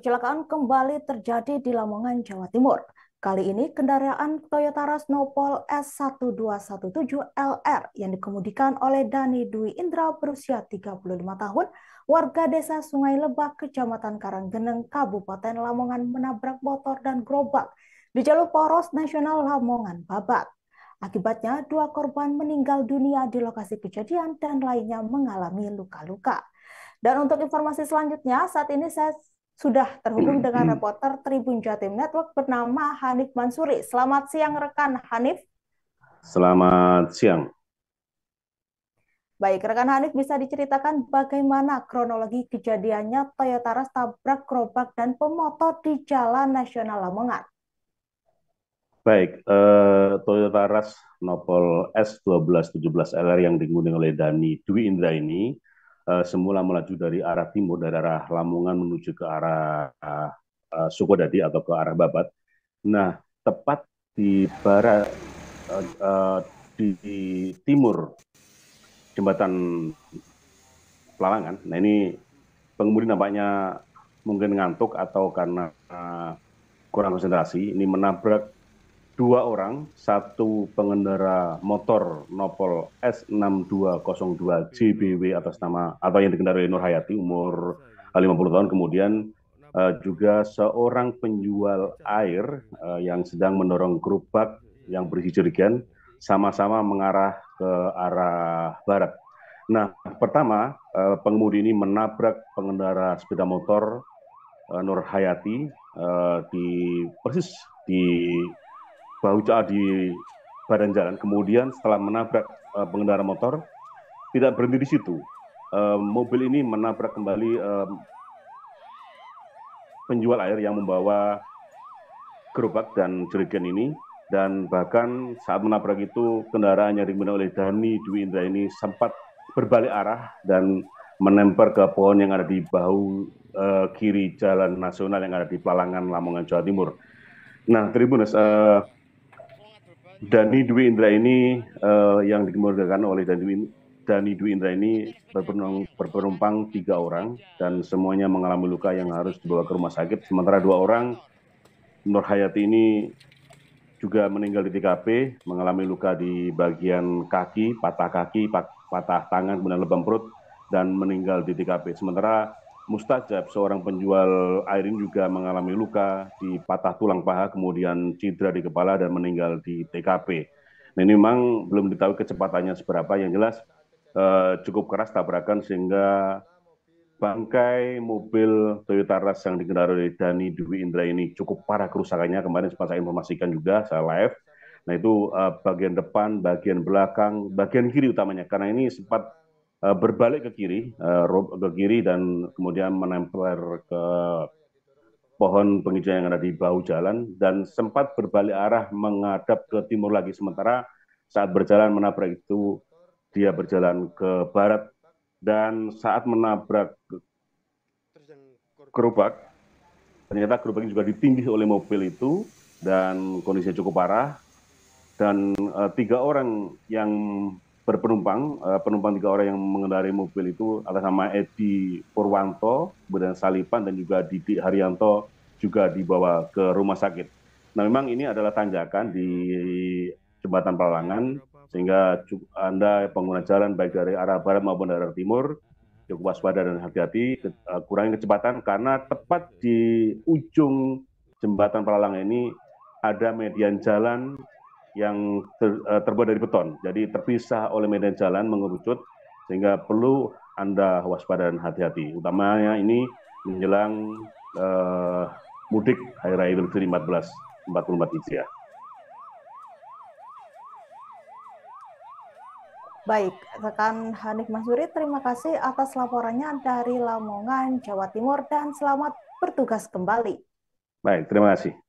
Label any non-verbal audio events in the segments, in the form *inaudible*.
Kecelakaan kembali terjadi di Lamongan, Jawa Timur. Kali ini kendaraan Toyota Rasnopol S1217LR yang dikemudikan oleh Dani Dwi Indra berusia 35 tahun, warga desa Sungai Lebak, Kecamatan Karanggeneng, Kabupaten Lamongan menabrak motor dan gerobak di jalur poros nasional Lamongan Babat. Akibatnya, dua korban meninggal dunia di lokasi kejadian dan lainnya mengalami luka-luka. Dan untuk informasi selanjutnya, saat ini saya sudah terhubung *clears throat* dengan reporter Tribun Jatim Network bernama Hanif Mansuri. Selamat siang rekan Hanif. Selamat siang. Baik, rekan Hanif bisa diceritakan bagaimana kronologi kejadiannya Toyota Rush tabrak gerobak dan pemotor di Jalan Nasional Lamongan. Baik, eh, Toyota Rush Nopol S1217LR yang digunakan oleh Dani Dwi Indra ini Eh, semula melaju dari arah timur dari arah Lamongan menuju ke arah uh, Sukodadi atau ke arah Babat. Nah, tepat di barat uh, eh, uh, di, di timur jembatan Pelalangan. Nah, ini pengemudi nampaknya mungkin ngantuk atau karena uh, kurang konsentrasi ini menabrak dua orang, satu pengendara motor nopol S6202 JBW atas nama atau yang dikendarai Nur Hayati umur 50 tahun, kemudian uh, juga seorang penjual air uh, yang sedang mendorong gerobak yang berisi jerigen sama-sama mengarah ke arah barat. Nah, pertama uh, pengemudi ini menabrak pengendara sepeda motor uh, Nur Hayati uh, di persis di bahu bahuca di badan jalan. Kemudian setelah menabrak uh, pengendara motor, tidak berhenti di situ. Uh, mobil ini menabrak kembali uh, penjual air yang membawa gerobak dan jerigen ini dan bahkan saat menabrak itu kendaraan yang dimiliki oleh Dhani Dwi Indra ini sempat berbalik arah dan menempel ke pohon yang ada di bahu uh, kiri jalan nasional yang ada di Palangan Lamongan Jawa Timur. Nah, Tribunus, uh, Dani Dwi Indra ini uh, yang dikemudikan oleh Dani, Dani Dwi Indra ini berpenumpang, berpenumpang tiga orang dan semuanya mengalami luka yang harus dibawa ke rumah sakit. Sementara dua orang Nur Hayati ini juga meninggal di TKP, mengalami luka di bagian kaki, patah kaki, patah tangan, kemudian lebam perut, dan meninggal di TKP. Sementara mustajab seorang penjual airin juga mengalami luka di patah tulang paha kemudian cedera di kepala dan meninggal di TKP. Nah, ini memang belum diketahui kecepatannya seberapa yang jelas eh, cukup keras tabrakan sehingga bangkai mobil Toyota Rush yang dikendarai oleh Dani Dwi Indra ini cukup parah kerusakannya kemarin sempat saya informasikan juga saya live. Nah itu eh, bagian depan, bagian belakang, bagian kiri utamanya karena ini sempat Eh, berbalik ke kiri, eh, ke kiri dan kemudian menempel ke pohon penghijau yang ada di bahu jalan dan sempat berbalik arah menghadap ke timur lagi sementara saat berjalan menabrak itu dia berjalan ke barat dan saat menabrak gerobak ternyata gerobak juga ditinggih oleh mobil itu dan kondisinya cukup parah dan uh, tiga orang yang berpenumpang, eh, penumpang tiga orang yang mengendarai mobil itu atas nama Edi Purwanto, kemudian Salipan dan juga Didi Haryanto juga dibawa ke rumah sakit. Nah memang ini adalah tanjakan di jembatan Palangan sehingga Anda pengguna jalan baik dari arah barat maupun dari arah timur cukup waspada dan hati-hati, eh, kurangi kecepatan karena tepat di ujung jembatan Palangan ini ada median jalan yang ter, uh, terbuat dari beton. Jadi terpisah oleh medan jalan mengerucut sehingga perlu Anda waspada dan hati-hati. Utamanya ini menjelang uh, mudik Hari Raya Idul Fitri 1444 Hijriah. Baik, rekan Hanif Mansuri, terima kasih atas laporannya dari Lamongan, Jawa Timur, dan selamat bertugas kembali. Baik, terima kasih.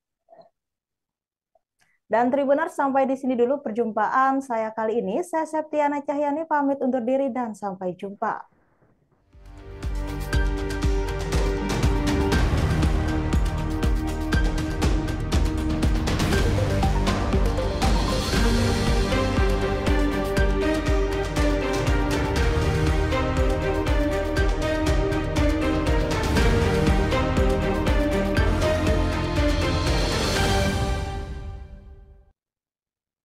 Dan Tribuners sampai di sini dulu perjumpaan saya kali ini. Saya Septiana Cahyani pamit undur diri dan sampai jumpa.